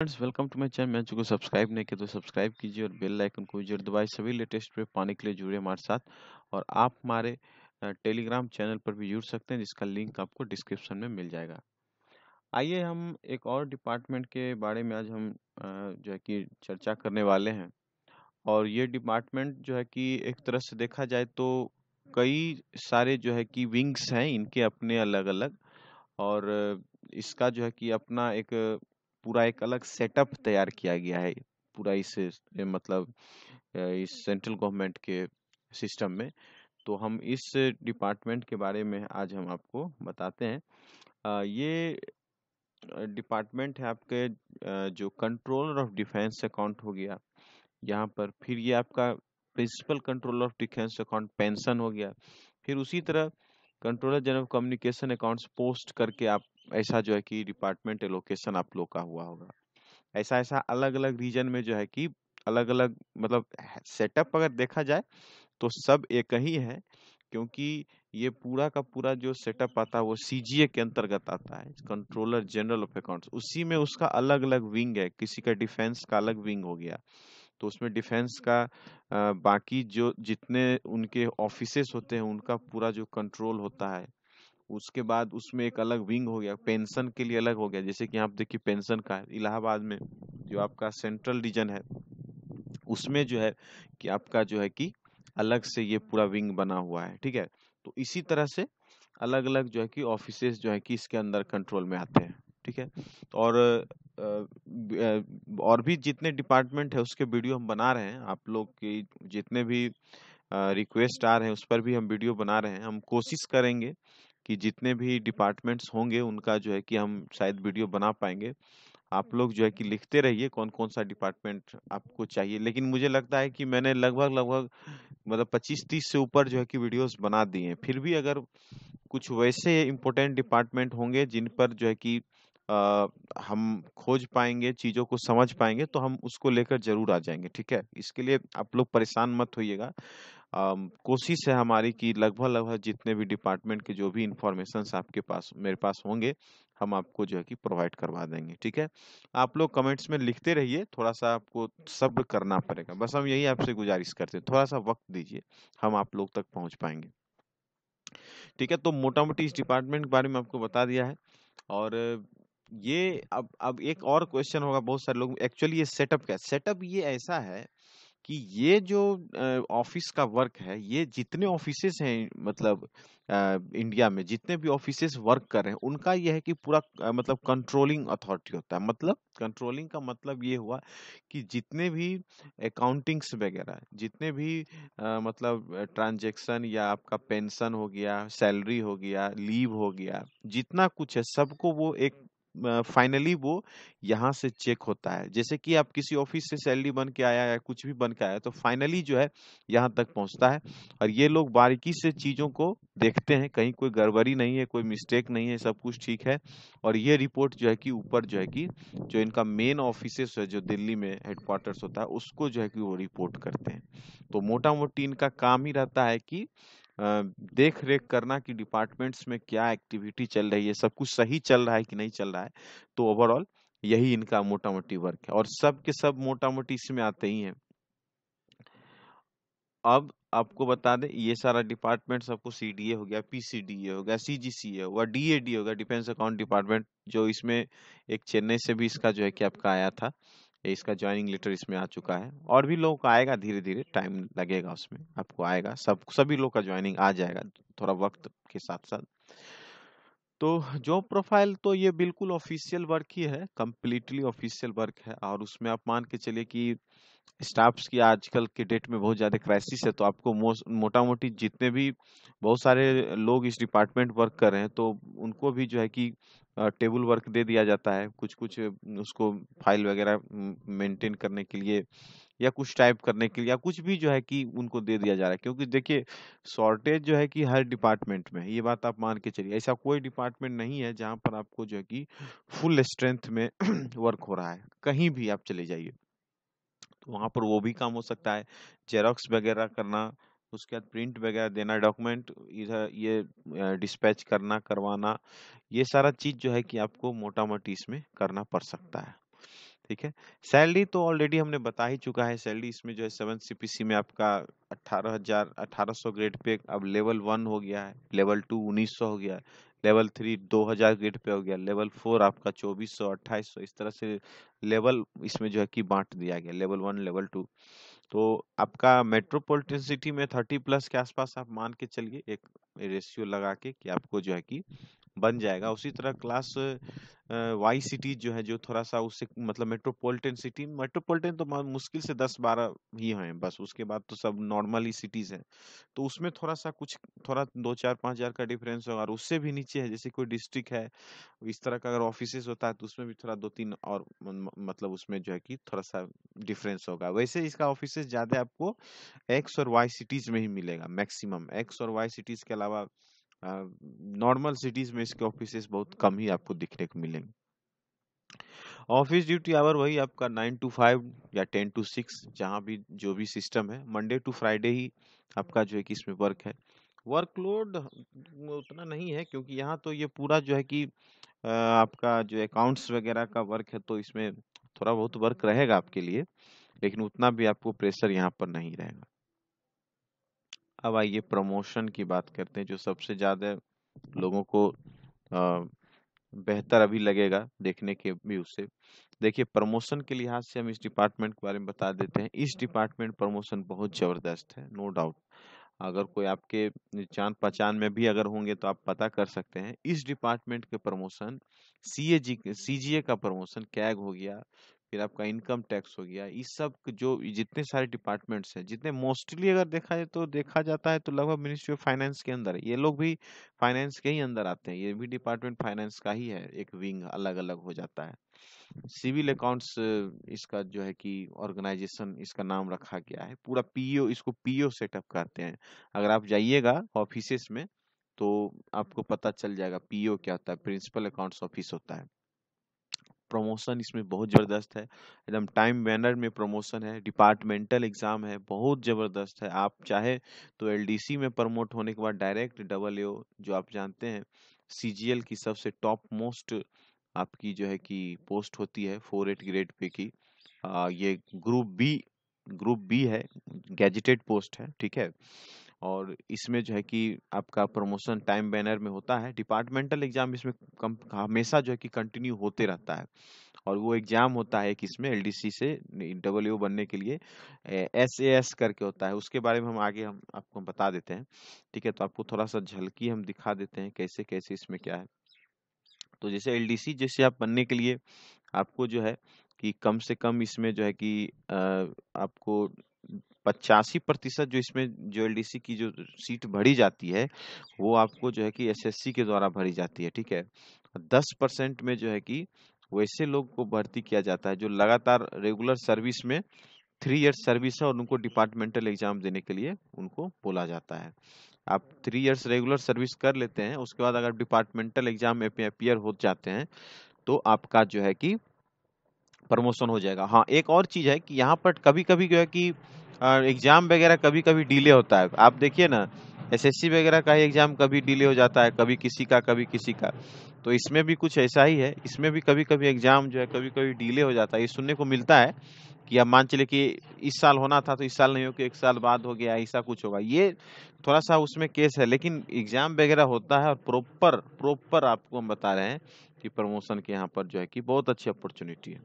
friends welcome to my channel मैं को subscribe नहीं किया तो सब्सक्राइब कीजिए और बेल आइकन को जरूर दबाएं सभी लेटेस्ट पे पाने के लिए जुड़े हमारे साथ और आप हमारे टेलीग्राम चैनल पर भी जुड़ सकते हैं जिसका लिंक आपको डिस्क्रिप्शन में मिल जाएगा आइए हम एक और डिपार्टमेंट के बारे में आज हम जो है कि चर्चा करने वाले हैं और ये डिपार्टमेंट जो है कि एक तरह से देखा जाए तो कई सारे जो है कि विंग्स हैं इनके अपने अलग अलग और इसका जो है कि अपना एक पूरा एक अलग सेटअप तैयार किया गया है पूरा इस मतलब इस सेंट्रल गवर्नमेंट के सिस्टम में तो हम इस डिपार्टमेंट के बारे में आज हम आपको बताते हैं ये डिपार्टमेंट है आपके जो कंट्रोलर ऑफ डिफेंस अकाउंट हो गया यहाँ पर फिर ये आपका principal controller of defence account pension हो गया फिर उसी तरह controller general communication accounts post करके आप ऐसा जो है कि डिपार्टमेंट एलोकेशन आप लोग का हुआ होगा ऐसा ऐसा अलग अलग रीजन में जो है कि अलग अलग मतलब सेटअप अगर देखा जाए तो सब एक ही है क्योंकि ये पूरा का पूरा जो सेटअप आता है वो सी के अंतर्गत आता है कंट्रोलर जनरल ऑफ अकाउंट्स उसी में उसका अलग अलग विंग है किसी का डिफेंस का अलग विंग हो गया तो उसमें डिफेंस का बाकी जो जितने उनके ऑफिसेस होते हैं उनका पूरा जो कंट्रोल होता है उसके बाद उसमें एक अलग विंग हो गया पेंशन के लिए अलग हो गया जैसे कि आप देखिए पेंशन का इलाहाबाद में जो आपका सेंट्रल रीजन है उसमें जो है कि आपका जो है कि अलग से ये पूरा विंग बना हुआ है ठीक है तो इसी तरह से अलग अलग जो है कि ऑफिस जो है कि इसके अंदर कंट्रोल में आते हैं ठीक है तो और और भी जितने डिपार्टमेंट है उसके वीडियो हम बना रहे हैं आप लोग के जितने भी रिक्वेस्ट आ रहे हैं उस पर भी हम वीडियो बना रहे हैं हम कोशिश करेंगे कि जितने भी डिपार्टमेंट्स होंगे उनका जो है कि हम शायद वीडियो बना पाएंगे आप लोग जो है कि लिखते रहिए कौन कौन सा डिपार्टमेंट आपको चाहिए लेकिन मुझे लगता है कि मैंने लगभग लगभग मतलब 25-30 से ऊपर जो है कि वीडियोस बना दिए हैं फिर भी अगर कुछ वैसे इम्पोर्टेंट डिपार्टमेंट होंगे जिन पर जो है कि आ, हम खोज पाएंगे चीज़ों को समझ पाएंगे तो हम उसको लेकर ज़रूर आ जाएंगे ठीक है इसके लिए आप लोग परेशान मत होइएगा कोशिश है हमारी कि लगभग लगभग जितने भी डिपार्टमेंट के जो भी इंफॉर्मेशन आपके पास मेरे पास होंगे हम आपको जो है कि प्रोवाइड करवा देंगे ठीक है आप लोग कमेंट्स में लिखते रहिए थोड़ा सा आपको सब्र करना पड़ेगा बस हम यही आपसे गुजारिश करते हैं थोड़ा सा वक्त दीजिए हम आप लोग तक पहुंच पाएंगे ठीक है तो मोटा मोटी इस डिपार्टमेंट के बारे में आपको बता दिया है और ये अब अब एक और क्वेश्चन होगा बहुत सारे लोग एक्चुअली ये सेटअप क्या सेटअप ये ऐसा है कि ये जो ऑफिस का वर्क है ये जितने ऑफिस हैं मतलब इंडिया में जितने भी ऑफिस वर्क कर रहे हैं उनका यह है कि पूरा मतलब कंट्रोलिंग अथॉरिटी होता है मतलब कंट्रोलिंग का मतलब ये हुआ कि जितने भी अकाउंटिंग्स वगैरह जितने भी आ, मतलब ट्रांजेक्शन या आपका पेंशन हो गया सैलरी हो गया लीव हो गया जितना कुछ है सबको वो एक फाइनली वो यहाँ से चेक होता है जैसे कि आप किसी ऑफिस से सैलरी बन के आया या कुछ भी बन के आया तो फाइनली जो है यहाँ तक पहुँचता है और ये लोग बारीकी से चीज़ों को देखते हैं कहीं कोई गड़बड़ी नहीं है कोई मिस्टेक नहीं है सब कुछ ठीक है और ये रिपोर्ट जो है कि ऊपर जो है कि जो इनका मेन ऑफिस है जो दिल्ली में हेडक्वार्टर्स होता है उसको जो है कि वो रिपोर्ट करते हैं तो मोटा मोटी इनका काम ही रहता है कि देख रेख करना कि डिपार्टमेंट्स में क्या एक्टिविटी चल रही है सब कुछ सही चल रहा है कि नहीं चल रहा है तो ओवरऑल यही इनका मोटा मोटी वर्क है और सब के सब मोटा मोटी इसमें आते ही हैं अब आपको बता दें ये सारा डिपार्टमेंट सबको सी डी ए हो गया पी सी डी ए हो गया सी जी सी ए होगा डी ए डी होगा डिफेंस अकाउंट डिपार्टमेंट जो इसमें एक चेन्नई से भी इसका जो है कि आपका आया था इसका ज्वाइनिंग लेटर इसमें आ चुका है और भी लोग आएगा धीरे धीरे टाइम लगेगा उसमें आपको आएगा सब सभी लोग का ज्वाइनिंग आ जाएगा थोड़ा वक्त के साथ साथ तो जॉब प्रोफाइल तो ये बिल्कुल ऑफिशियल वर्क ही है कम्प्लीटली ऑफिशियल वर्क है और उसमें आप मान के चलिए कि स्टाफ्स की आजकल के डेट में बहुत ज़्यादा क्राइसिस है तो आपको मोटा मोटी जितने भी बहुत सारे लोग इस डिपार्टमेंट वर्क कर रहे हैं तो उनको भी जो है कि टेबल वर्क दे दिया जाता है कुछ कुछ उसको फाइल वगैरह मेंटेन करने के लिए या कुछ टाइप करने के लिए या कुछ भी जो है कि उनको दे दिया जा रहा है क्योंकि देखिए शॉर्टेज जो है कि हर डिपार्टमेंट में ये बात आप मान के चलिए ऐसा कोई डिपार्टमेंट नहीं है जहाँ पर आपको जो है कि फुल स्ट्रेंथ में वर्क हो रहा है कहीं भी आप चले जाइए तो वहाँ पर वो भी काम हो सकता है जेरोक्स वगैरह करना उसके बाद प्रिंट वगैरह देना डॉक्यूमेंट इधर ये डिस्पैच करना करवाना ये सारा चीज़ जो है कि आपको मोटा मोटी इसमें करना पड़ सकता है ठीक है सैलरी तो ऑलरेडी हमने बता ही चुका है सैलरी इसमें जो है सेवन सीपीसी में आपका अट्ठारह हजार अठारह सौ ग्रेड पे अब लेवल वन हो गया है लेवल टू उन्नीस सौ हो गया है लेवल थ्री दो हजार ग्रेड पे हो गया लेवल फोर आपका चौबीस सौ अट्ठाईस सौ इस तरह से लेवल इसमें जो है कि बांट दिया गया लेवल वन लेवल टू तो आपका मेट्रोपोलिटन सिटी में थर्टी प्लस के आसपास आप मान के चलिए एक रेशियो लगा के कि आपको जो है कि बन जाएगा उसी तरह क्लास वाई सिटी जो है जो थोड़ा सा उससे मतलब मेट्रोपॉलिटन सिटी मेट्रोपॉलिटन तो मुश्किल से दस बारह ही हैं बस उसके बाद तो सब ही सिटीज़ हैं तो उसमें थोड़ा सा कुछ थोड़ा दो चार पाँच हज़ार का डिफरेंस होगा और उससे भी नीचे है जैसे कोई डिस्ट्रिक्ट है इस तरह का अगर ऑफिस होता है तो उसमें भी थोड़ा दो तीन और मतलब उसमें जो है कि थोड़ा सा डिफरेंस होगा वैसे इसका ऑफिस ज़्यादा आपको एक्स और वाई सिटीज़ में ही मिलेगा मैक्सिमम एक्स और वाई सिटीज़ के अलावा नॉर्मल सिटीज में इसके ऑफिस बहुत कम ही आपको दिखने को मिलेंगे ऑफिस ड्यूटी आवर वही आपका नाइन टू फाइव या टेन टू सिक्स जहाँ भी जो भी सिस्टम है मंडे टू फ्राइडे ही आपका जो है कि इसमें वर्क है वर्कलोड उतना नहीं है क्योंकि यहाँ तो ये पूरा जो है कि आपका जो अकाउंट्स वगैरह का वर्क है तो इसमें थोड़ा बहुत वर्क रहेगा आपके लिए लेकिन उतना भी आपको प्रेशर यहाँ पर नहीं रहेगा अब आइए प्रमोशन की बात करते हैं जो सबसे ज़्यादा लोगों को बेहतर अभी लगेगा देखने के भी उससे देखिए प्रमोशन के लिहाज से हम इस डिपार्टमेंट के बारे में बता देते हैं इस डिपार्टमेंट प्रमोशन बहुत ज़बरदस्त है नो डाउट अगर कोई आपके जान पहचान में भी अगर होंगे तो आप पता कर सकते हैं इस डिपार्टमेंट के प्रमोशन सी ए जी सी जी ए का प्रमोशन कैग हो गया फिर आपका इनकम टैक्स हो गया इस सब जो जितने सारे डिपार्टमेंट्स हैं जितने मोस्टली अगर देखा जाए तो देखा जाता है तो लगभग मिनिस्ट्री ऑफ फाइनेंस के अंदर ये लोग भी फाइनेंस के ही अंदर आते हैं ये भी डिपार्टमेंट फाइनेंस का ही है एक विंग अलग अलग हो जाता है सिविल अकाउंट्स इसका जो है कि ऑर्गेनाइजेशन इसका नाम रखा गया है पूरा पीओ इसको पीओ सेटअप करते हैं अगर आप जाइएगा ऑफिस में तो आपको पता चल जाएगा पीओ क्या होता है प्रिंसिपल अकाउंट्स ऑफिस होता है प्रमोशन इसमें बहुत ज़बरदस्त है एकदम टाइम बैनर में प्रमोशन है डिपार्टमेंटल एग्ज़ाम है बहुत ज़बरदस्त है आप चाहे तो एलडीसी में प्रमोट होने के बाद डायरेक्ट डबल ए जो आप जानते हैं सीजीएल की सबसे टॉप मोस्ट आपकी जो है कि पोस्ट होती है फोर एट ग्रेड पे की आ, ये ग्रुप बी ग्रुप बी है गैजेटेड पोस्ट है ठीक है और इसमें जो है कि आपका प्रमोशन टाइम बैनर में होता है डिपार्टमेंटल एग्जाम इसमें कम हमेशा जो है कि कंटिन्यू होते रहता है और वो एग्जाम होता है कि इसमें एल से डबल बनने के लिए एस ए एस करके होता है उसके बारे में हम आगे हम आपको बता देते हैं ठीक है तो आपको थोड़ा सा झलकी हम दिखा देते हैं कैसे कैसे इसमें क्या है तो जैसे एल जैसे आप बनने के लिए आपको जो है कि कम से कम इसमें जो है कि आपको पचासी प्रतिशत जो इसमें जो एल की जो सीट भरी जाती है वो आपको जो है कि एसएससी के द्वारा भरी जाती है ठीक है दस परसेंट में जो है कि वैसे लोग को भर्ती किया जाता है जो लगातार रेगुलर सर्विस में थ्री ईयर्स सर्विस है और उनको डिपार्टमेंटल एग्जाम देने के लिए उनको बोला जाता है आप थ्री ईयर्स रेगुलर सर्विस कर लेते हैं उसके बाद अगर डिपार्टमेंटल एग्जाम में अपियर हो जाते हैं तो आपका जो है कि प्रमोशन हो जाएगा हाँ एक और चीज़ है कि यहाँ पर कभी कभी जो है कि एग्ज़ाम वगैरह कभी कभी डिले होता है आप देखिए ना एसएससी वगैरह का ही एग्ज़ाम कभी डिले हो जाता है कभी किसी का कभी किसी का तो इसमें भी कुछ ऐसा ही है इसमें भी कभी कभी एग्ज़ाम जो है कभी कभी डिले हो जाता है ये सुनने को मिलता है कि आप मान चले कि इस साल होना था तो इस साल नहीं हो कि एक साल बाद हो गया ऐसा कुछ होगा ये थोड़ा सा उसमें केस है लेकिन एग्ज़ाम वगैरह होता है और प्रॉपर प्रॉपर आपको हम बता रहे हैं कि प्रमोशन के यहाँ पर जो है कि बहुत अच्छी अपॉर्चुनिटी है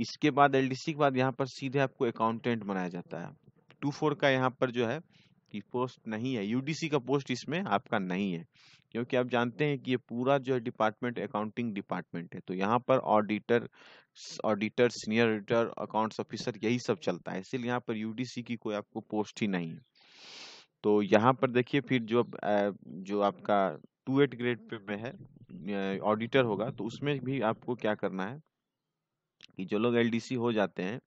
इसके बाद एल के बाद यहाँ पर सीधे आपको अकाउंटेंट बनाया जाता है टू फोर का यहाँ पर जो है कि पोस्ट नहीं है यूडीसी का पोस्ट इसमें आपका नहीं है क्योंकि आप जानते हैं कि ये पूरा जो है डिपार्टमेंट अकाउंटिंग डिपार्टमेंट है तो यहाँ पर auditor auditor senior auditor accounts officer यही सब चलता है इसलिए यहाँ पर यूडीसी की कोई आपको पोस्ट ही नहीं है तो यहाँ पर देखिए फिर जो जो आपका टू एट ग्रेड पे में है ऑडिटर होगा तो उसमें भी आपको क्या करना है कि जो लोग एलडीसी हो जाते हैं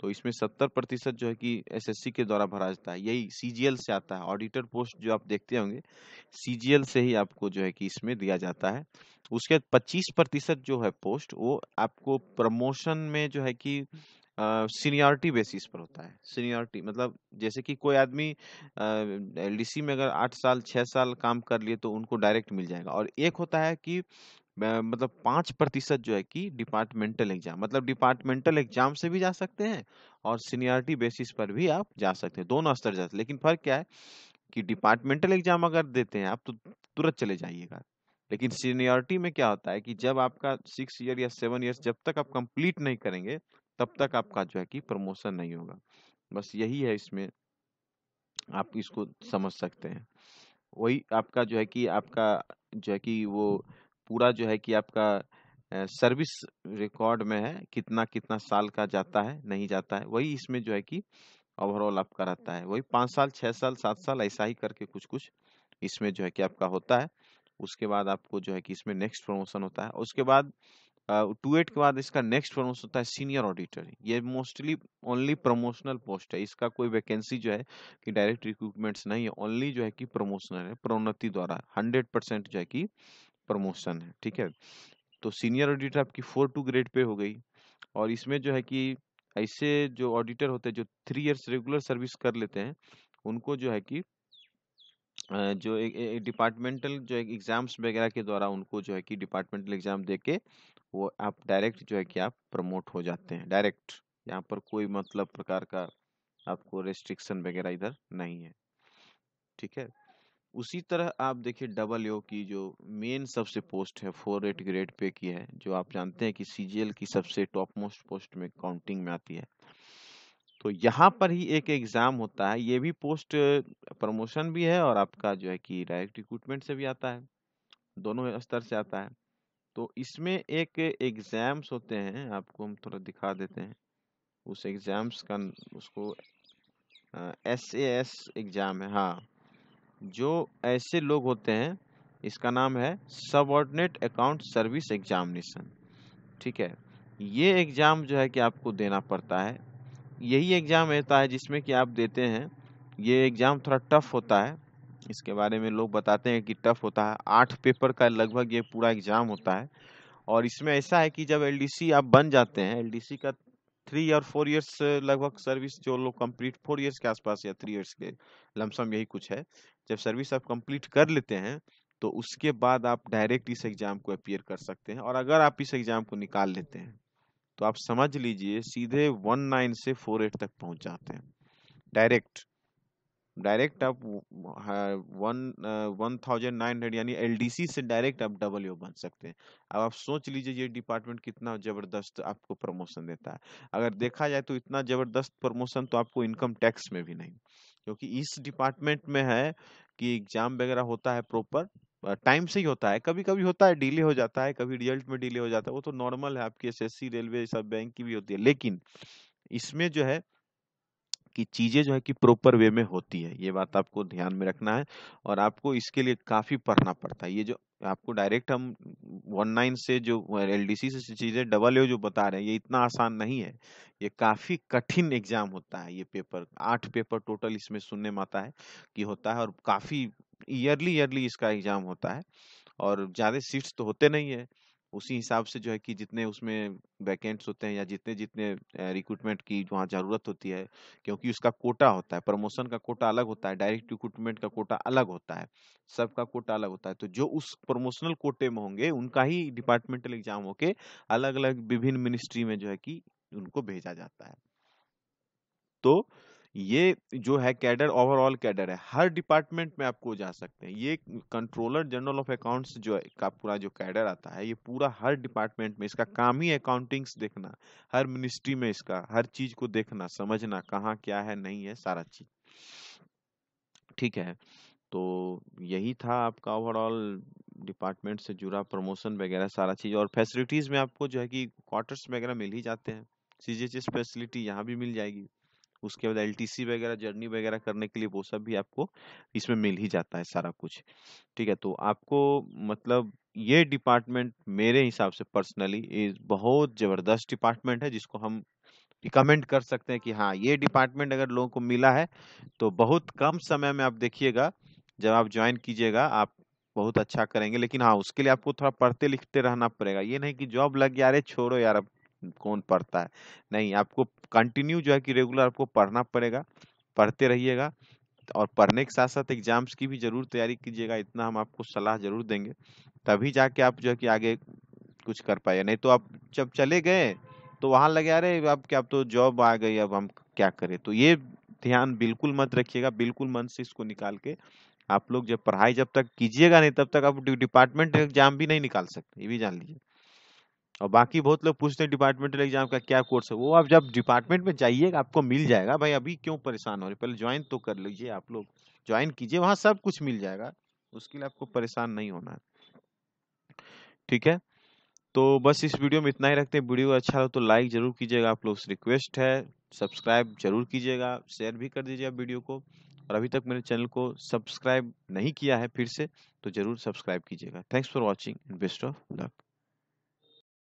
तो इसमें सत्तर प्रतिशत जो है कि एसएससी के द्वारा भरा जाता है यही सीजीएल से आता है ऑडिटर पोस्ट जो आप देखते होंगे सीजीएल से ही आपको जो है कि इसमें दिया जाता है उसके बाद पच्चीस प्रतिशत जो है पोस्ट वो आपको प्रमोशन में जो है कि सीनियरिटी बेसिस पर होता है सीनियरिटी मतलब जैसे कि कोई आदमी एल में अगर आठ साल छः साल काम कर लिए तो उनको डायरेक्ट मिल जाएगा और एक होता है कि मतलब पांच प्रतिशत जो है कि डिपार्टमेंटल एग्जाम मतलब डिपार्टमेंटल एग्जाम से भी जा सकते हैं और सीनियरिटी बेसिस पर भी आप जा सकते हैं दोनों स्तर जा लेकिन फर्क क्या है कि डिपार्टमेंटल एग्जाम अगर देते हैं आप तो तुरंत चले जाइएगा लेकिन सीनियरिटी में क्या होता है कि जब आपका सिक्स ईयर या सेवन ईयर जब तक आप कंप्लीट नहीं करेंगे तब तक आपका जो है कि प्रमोशन नहीं होगा बस यही है इसमें आप इसको समझ सकते हैं वही आपका जो है कि आपका जो है कि वो पूरा जो है कि आपका सर्विस रिकॉर्ड में है कितना कितना साल का जाता है नहीं जाता है वही इसमें जो है कि ओवरऑल आपका रहता है वही पाँच साल छः साल सात साल ऐसा ही करके कुछ कुछ इसमें जो है कि आपका होता है उसके बाद आपको जो है कि इसमें नेक्स्ट प्रमोशन होता है उसके बाद टू एट के बाद इसका नेक्स्ट प्रमोशन होता है सीनियर ऑडिटर ये मोस्टली ओनली प्रमोशनल पोस्ट है इसका कोई वैकेंसी जो है कि डायरेक्ट रिक्रूटमेंट्स नहीं है ओनली जो है कि प्रमोशनल है प्रोन्नति द्वारा हंड्रेड परसेंट जो है कि प्रमोशन है ठीक है तो सीनियर ऑडिटर आपकी फोर टू ग्रेड पे हो गई और इसमें जो है कि ऐसे जो ऑडिटर होते हैं जो थ्री इयर्स रेगुलर सर्विस कर लेते हैं उनको जो है कि जो एक डिपार्टमेंटल जो एक एग्ज़ाम्स वगैरह के द्वारा उनको जो है कि डिपार्टमेंटल एग्ज़ाम दे के वो आप डायरेक्ट जो है कि आप प्रमोट हो जाते हैं डायरेक्ट यहाँ पर कोई मतलब प्रकार का आपको रेस्ट्रिक्शन वगैरह इधर नहीं है ठीक है उसी तरह आप देखिए डबल ओ की जो मेन सबसे पोस्ट है फोर एट ग्रेड पे की है जो आप जानते हैं कि सी की सबसे टॉप मोस्ट पोस्ट में काउंटिंग में आती है तो यहाँ पर ही एक एग्ज़ाम होता है ये भी पोस्ट प्रमोशन भी है और आपका जो है कि डायरेक्ट रिक्रूटमेंट से भी आता है दोनों स्तर से आता है तो इसमें एक एग्ज़ाम्स होते हैं आपको हम थोड़ा दिखा देते हैं उस एग्ज़ाम्स का उसको एस ए एस एग्ज़ाम है हाँ जो ऐसे लोग होते हैं इसका नाम है सबऑर्डिनेट अकाउंट सर्विस एग्जामिनेशन ठीक है ये एग्ज़ाम जो है कि आपको देना पड़ता है यही एग्ज़ाम रहता है जिसमें कि आप देते हैं ये एग्ज़ाम थोड़ा टफ होता है इसके बारे में लोग बताते हैं कि टफ होता है आठ पेपर का लगभग ये पूरा एग्ज़ाम होता है और इसमें ऐसा है कि जब एलडीसी आप बन जाते हैं एलडीसी का थ्री और फोर इयर्स लगभग सर्विस जो लोग कंप्लीट फोर इयर्स के आसपास या थ्री इयर्स के लमसम यही कुछ है जब सर्विस आप कंप्लीट कर लेते हैं तो उसके बाद आप डायरेक्ट इस एग्ज़ाम को अपियर कर सकते हैं और अगर आप इस एग्ज़ाम को निकाल लेते हैं तो आप समझ लीजिए सीधे वन नाइन से फोर एट तक पहुंच जाते हैं डायरेक्ट डायरेक्ट आप one one thousand nine hundred यानी सी से डायरेक्ट आप डबल यू बन सकते हैं अब आप सोच लीजिए ये डिपार्टमेंट कितना ज़बरदस्त आपको प्रमोशन देता है अगर देखा जाए तो इतना ज़बरदस्त प्रमोशन तो आपको इनकम टैक्स में भी नहीं क्योंकि इस डिपार्टमेंट में है कि एग्ज़ाम वगैरह होता है प्रॉपर टाइम से ही होता है कभी कभी होता है डिले हो जाता है कभी रिजल्ट में डिले हो जाता है वो तो नॉर्मल है आपकी एस रेलवे सब बैंक की भी होती है लेकिन इसमें जो है कि चीज़ें जो है कि प्रॉपर वे में होती है ये बात आपको ध्यान में रखना है और आपको इसके लिए काफ़ी पढ़ना पड़ता है ये जो आपको डायरेक्ट हम वन नाइन से जो एल से चीज़ें डबल ए जो बता रहे हैं ये इतना आसान नहीं है ये काफ़ी कठिन एग्जाम होता है ये पेपर आठ पेपर टोटल इसमें सुनने में आता है कि होता है और काफ़ी ईयरली ईयरली इसका एग्जाम होता है और ज़्यादा सीट्स तो होते नहीं है उसी हिसाब से जो है कि जितने उसमें वैकेंट्स होते हैं या जितने जितने रिक्रूटमेंट की वहाँ ज़रूरत होती है क्योंकि उसका कोटा होता है प्रमोशन का कोटा अलग होता है डायरेक्ट रिक्रूटमेंट का कोटा अलग होता है सबका कोटा अलग होता है तो जो उस प्रमोशनल कोटे में होंगे उनका ही डिपार्टमेंटल एग्जाम होके अलग अलग विभिन्न मिनिस्ट्री में जो है कि उनको भेजा जाता है तो ये जो है कैडर ओवरऑल कैडर है हर डिपार्टमेंट में आपको जा सकते हैं ये कंट्रोलर जनरल ऑफ अकाउंट्स जो है का पूरा जो कैडर आता है ये पूरा हर डिपार्टमेंट में इसका काम ही अकाउंटिंग्स देखना हर मिनिस्ट्री में इसका हर चीज को देखना समझना कहाँ क्या है नहीं है सारा चीज ठीक है तो यही था आपका ओवरऑल डिपार्टमेंट से जुड़ा प्रमोशन वगैरह सारा चीज़ और फैसिलिटीज़ में आपको जो है कि क्वार्टर्स वगैरह मिल ही जाते हैं सी फैसिलिटी यहाँ भी मिल जाएगी उसके बाद एल वगैरह जर्नी वगैरह करने के लिए वो सब भी आपको इसमें मिल ही जाता है सारा कुछ ठीक है तो आपको मतलब ये डिपार्टमेंट मेरे हिसाब से पर्सनली बहुत ज़बरदस्त डिपार्टमेंट है जिसको हम रिकमेंड कर सकते हैं कि हाँ ये डिपार्टमेंट अगर लोगों को मिला है तो बहुत कम समय में आप देखिएगा जब आप ज्वाइन कीजिएगा आप बहुत अच्छा करेंगे लेकिन हाँ उसके लिए आपको थोड़ा पढ़ते लिखते रहना पड़ेगा ये नहीं कि जॉब लग गया अरे छोड़ो यार अब कौन पढ़ता है नहीं आपको कंटिन्यू जो है कि रेगुलर आपको पढ़ना पड़ेगा पढ़ते रहिएगा और पढ़ने के साथ साथ एग्जाम्स की भी ज़रूर तैयारी कीजिएगा इतना हम आपको सलाह ज़रूर देंगे तभी जाके आप जो है कि आगे कुछ कर पाए नहीं तो आप जब चले गए तो वहाँ लगे अरे अब क्या तो जॉब आ गई अब हम क्या करें तो ये ध्यान बिल्कुल मत रखिएगा बिल्कुल मन से इसको निकाल के आप लोग जब पढ़ाई जब तक कीजिएगा नहीं तब तक आप डिपार्टमेंट एग्जाम भी नहीं निकाल सकते ये भी जान लीजिए और बाकी बहुत लोग पूछते हैं डिपार्टमेंटल एग्जाम का क्या कोर्स है वो आप जब डिपार्टमेंट में जाइएगा आपको मिल जाएगा भाई अभी क्यों परेशान हो रहे पहले ज्वाइन तो कर लीजिए आप लोग ज्वाइन कीजिए वहाँ सब कुछ मिल जाएगा उसके लिए आपको परेशान नहीं होना है ठीक है तो बस इस वीडियो में इतना ही रखते हैं वीडियो अच्छा हो तो लाइक जरूर कीजिएगा आप लोग से रिक्वेस्ट है सब्सक्राइब जरूर कीजिएगा शेयर भी कर दीजिए वीडियो को और अभी तक मेरे चैनल को सब्सक्राइब नहीं किया है फिर से तो जरूर सब्सक्राइब कीजिएगा thanks for watching best of luck